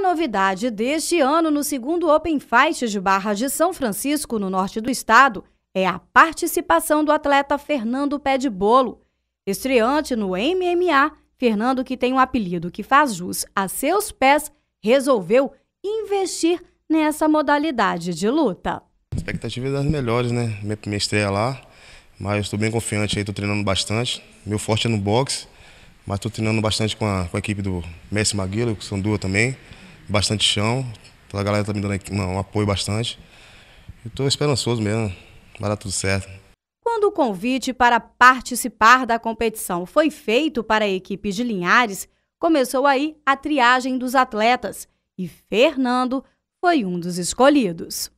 A novidade deste ano no segundo Open Fight de Barra de São Francisco, no norte do estado, é a participação do atleta Fernando Pé de Bolo. Estreante no MMA, Fernando, que tem um apelido que faz jus a seus pés, resolveu investir nessa modalidade de luta. A expectativa é das melhores, né? Minha primeira estreia lá, mas estou bem confiante aí, estou treinando bastante. Meu forte é no boxe, mas estou treinando bastante com a, com a equipe do Messi Maguila, que são duas também bastante chão. toda A galera tá me dando aqui, um apoio bastante. Eu tô esperançoso mesmo. Vai dar tudo certo. Quando o convite para participar da competição foi feito para a equipe de Linhares, começou aí a triagem dos atletas e Fernando foi um dos escolhidos.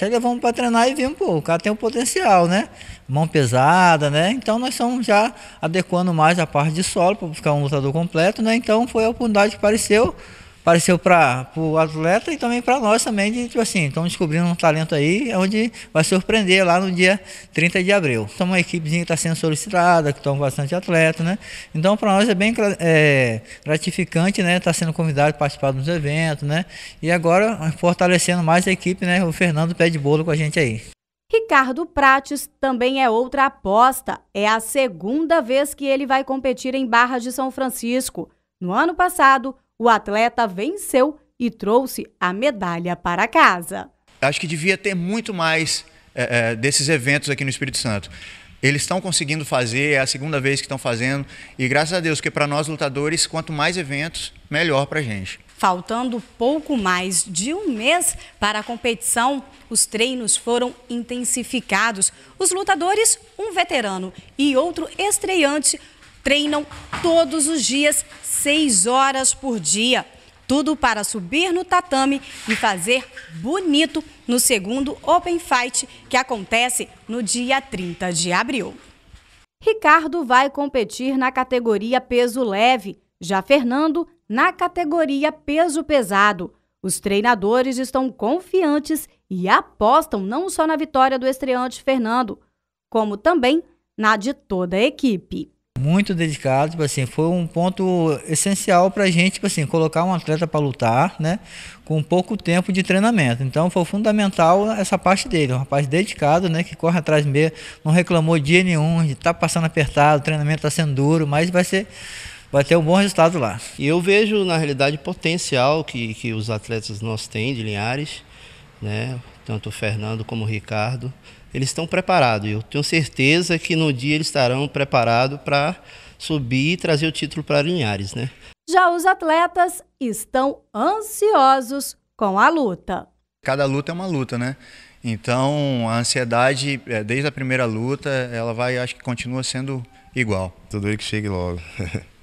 Chega, vamos para treinar e vimos, pô, o cara tem um potencial, né? Mão pesada, né? Então nós estamos já adequando mais a parte de solo para ficar um lutador completo, né? Então foi a oportunidade que apareceu apareceu para o atleta e também para nós também, de, tipo assim, estamos descobrindo um talento aí, é onde vai surpreender lá no dia 30 de abril. Somos então, uma equipezinha que está sendo solicitada, que estão bastante atleta, né? Então para nós é bem é, gratificante, né? Estar tá sendo convidado para participar dos eventos, né? E agora fortalecendo mais a equipe, né? O Fernando pé de bolo com a gente aí. Ricardo Prates também é outra aposta. É a segunda vez que ele vai competir em Barra de São Francisco. No ano passado, o atleta venceu e trouxe a medalha para casa. Acho que devia ter muito mais é, é, desses eventos aqui no Espírito Santo. Eles estão conseguindo fazer, é a segunda vez que estão fazendo, e graças a Deus, que para nós lutadores, quanto mais eventos, melhor para a gente. Faltando pouco mais de um mês para a competição, os treinos foram intensificados. Os lutadores, um veterano e outro estreante, treinam todos os dias, seis horas por dia. Tudo para subir no tatame e fazer bonito no segundo Open Fight, que acontece no dia 30 de abril. Ricardo vai competir na categoria peso leve, já Fernando na categoria peso pesado. Os treinadores estão confiantes e apostam não só na vitória do estreante Fernando, como também na de toda a equipe muito dedicado, tipo assim, foi um ponto essencial para a gente, tipo assim, colocar um atleta para lutar, né, com pouco tempo de treinamento. Então foi fundamental essa parte dele, um rapaz dedicado, né, que corre atrás mesmo, não reclamou dia nenhum, está passando apertado, o treinamento está sendo duro, mas vai ser vai ter um bom resultado lá. E eu vejo na realidade potencial que que os atletas nós têm de Linhares né? tanto o Fernando como o Ricardo, eles estão preparados. Eu tenho certeza que no dia eles estarão preparados para subir e trazer o título para Linhares. Né? Já os atletas estão ansiosos com a luta. Cada luta é uma luta, né? Então, a ansiedade, é, desde a primeira luta, ela vai, acho que continua sendo igual. Tudo aí que chegue logo.